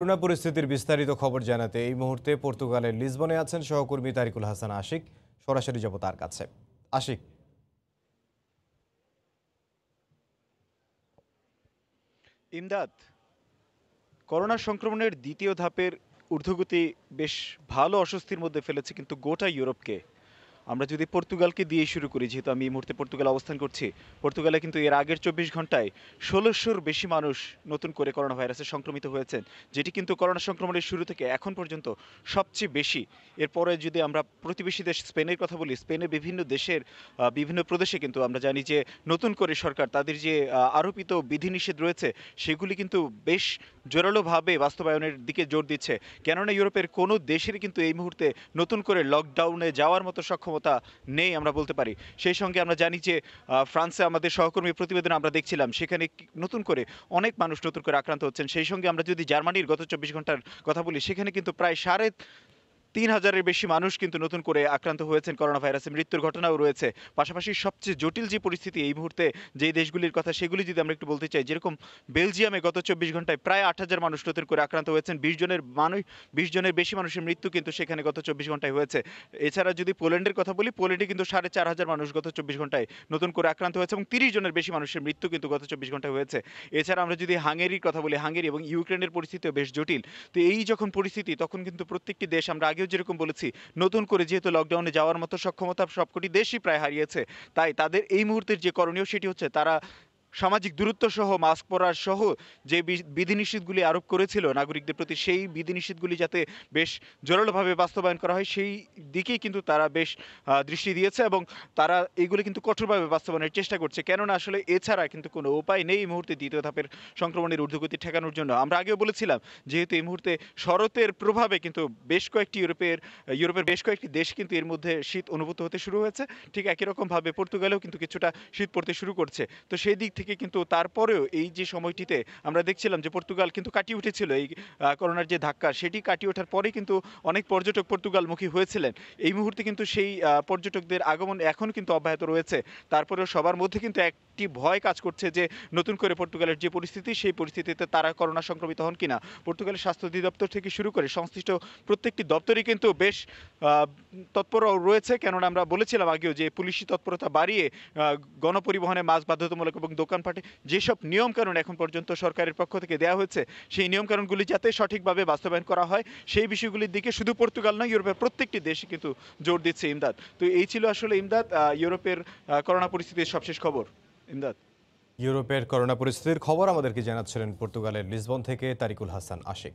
corona পরিস্থিতির বিস্তারিত খবর জানাতে এই মুহূর্তে পর্তুগালের লিসবনে আছেন সহকর্মী তারিকুল হাসান আশিক সরাসরি যাব তার কাছে আশিক ইমদাদ করোনা সংক্রমণের দ্বিতীয় ধাপের ঊর্ধ্বগতি বেশ ভালো অস্বস্তির মধ্যে ফেলেছে কিন্তু গোটা ইউরোপকে আমরা যদি পর্তুগালকে দিয়ে শুরু করি যেহেতু আমি এই মুহূর্তে পর্তুগাল অবস্থান করছি পর্তুগালে কিন্তু এর আগের চব্বিশ ঘন্টায় ষোলোশোর বেশি মানুষ নতুন করে করোনা ভাইরাসে সংক্রমিত হয়েছেন যেটি কিন্তু করোনা সংক্রমণের শুরু থেকে এখন পর্যন্ত সবচেয়ে বেশি এরপরে যদি আমরা প্রতিবেশী দেশ স্পেনের কথা বলি স্পেনের বিভিন্ন দেশের বিভিন্ন প্রদেশে কিন্তু আমরা জানি যে নতুন করে সরকার তাদের যে আরোপিত বিধিনিষেধ রয়েছে সেগুলি কিন্তু বেশ জোরালোভাবে বাস্তবায়নের দিকে জোর দিচ্ছে কেননা ইউরোপের কোনো দেশেরই কিন্তু এই মুহূর্তে নতুন করে লকডাউনে যাওয়ার মতো সক্ষম ক্ষমতা নেই আমরা বলতে পারি সেই সঙ্গে আমরা জানি যে ফ্রান্সে আমাদের সহকর্মী প্রতিবেদন আমরা দেখছিলাম সেখানে নতুন করে অনেক মানুষ নতুন করে আক্রান্ত হচ্ছেন সেই সঙ্গে আমরা যদি জার্মানির গত চব্বিশ ঘন্টার কথা বলি সেখানে কিন্তু প্রায় সাড়ে তিন হাজারের বেশি মানুষ কিন্তু নতুন করে আক্রান্ত হয়েছেন করোনা ভাইরাসে মৃত্যুর ঘটনাও রয়েছে পাশাপাশি সবচেয়ে জটিল যে পরিস্থিতি এই মুহূর্তে যে দেশগুলির কথা সেগুলি যদি আমরা একটু বলতে চাই যেরকম বেলজিয়ামে গত চব্বিশ ঘন্টায় প্রায় আট হাজার মানুষ নতুন করে আক্রান্ত হয়েছেন বিশ জনের মানুষ বিশ জনের বেশি মানুষের মৃত্যু কিন্তু সেখানে গত চব্বিশ ঘন্টায় হয়েছে এছাড়া যদি পোল্যান্ডের কথা বলি পোল্যান্ডে কিন্তু সাড়ে চার হাজার মানুষ গত চব্বিশ ঘন্টায় নতুন করে আক্রান্ত হয়েছে এবং তিরিশ জনের বেশি মানুষের মৃত্যু কিন্তু গত চব্বিশ ঘন্টায় হয়েছে এছাড়া আমরা যদি হাঙ্গেরির কথা বলি হাঙ্গেরি এবং ইউক্রেনের পরিস্থিতিও বেশ জটিল তো এই যখন পরিস্থিতি তখন কিন্তু প্রত্যেকটি দেশ আমরা আগেও যেরকম বলেছি নতুন করে যেহেতু লকডাউনে যাওয়ার মতো সক্ষমতা সবকটি দেশই প্রায় হারিয়েছে তাই তাদের এই মুহূর্তের যে করণীয় সেটি হচ্ছে তারা সামাজিক দূরত্ব সহ মাস্ক পরার সহ যে বিধিনিষেধগুলি আরোপ করেছিল নাগরিকদের প্রতি সেই বিধিনিষেধগুলি যাতে বেশ জোরালোভাবে বাস্তবায়ন করা হয় সেই দিকেই কিন্তু তারা বেশ দৃষ্টি দিয়েছে এবং তারা এগুলি কিন্তু কঠোরভাবে বাস্তবায়নের চেষ্টা করছে কেননা আসলে এছাড়া কিন্তু কোনো উপায় নেই এই মুহূর্তে দ্বিতীয় ধাপের সংক্রমণের ঊর্ধ্বগতি ঠেকানোর জন্য আমরা আগেও বলেছিলাম যেহেতু এই মুহূর্তে শরতের প্রভাবে কিন্তু বেশ কয়েকটি ইউরোপের ইউরোপের বেশ কয়েকটি দেশ কিন্তু এর মধ্যে শীত অনুভূত হতে শুরু হয়েছে ঠিক একই রকমভাবে পর্তুগালেও কিন্তু কিছুটা শীত পড়তে শুরু করছে তো সেই দিক থেকে থেকে কিন্তু তারপরেও এই যে সময়টিতে আমরা দেখছিলাম যে পর্তুগাল কিন্তু কাটিয়ে উঠেছিল এই করোনার যে ধাক্কা সেটি কাটিয়ে ওঠার পরে কিন্তু অনেক পর্যটক পর্তুগালমুখী হয়েছিলেন এই মুহূর্তে কিন্তু সেই পর্যটকদের আগমন এখন কিন্তু অব্যাহত রয়েছে তারপরেও সবার মধ্যে কিন্তু এক একটি ভয় কাজ করছে যে নতুন করে পর্তুগালের যে পরিস্থিতি সেই পরিস্থিতিতে তারা করোনা সংক্রমিত হন কিনা পর্তুগালের স্বাস্থ্য অধিদপ্তর থেকে শুরু করে সংশ্লিষ্ট প্রত্যেকটি দপ্তরই কিন্তু বেশ তৎপর রয়েছে কেননা আমরা বলেছিলাম আগেও যে পুলিশি তৎপরতা বাড়িয়ে গণপরিবহনে মাস্ক বাধ্যতামূলক এবং দোকানপাটে যেসব নিয়মকানুন এখন পর্যন্ত সরকারের পক্ষ থেকে দেওয়া হয়েছে সেই নিয়মকানুনগুলি যাতে সঠিকভাবে বাস্তবায়ন করা হয় সেই বিষয়গুলির দিকে শুধু পর্তুগাল নয় ইউরোপের প্রত্যেকটি দেশে কিন্তু জোর দিচ্ছে ইমদাদ তো এই ছিল আসলে ইমদাদ ইউরোপের করোনা পরিস্থিতির সবশেষ খবর ইমদাদ ইউরোপের করোনা পরিস্থিতির খবর আমাদেরকে জানাচ্ছিলেন পর্তুগালের লিসবন থেকে তারিকুল হাসান আশিক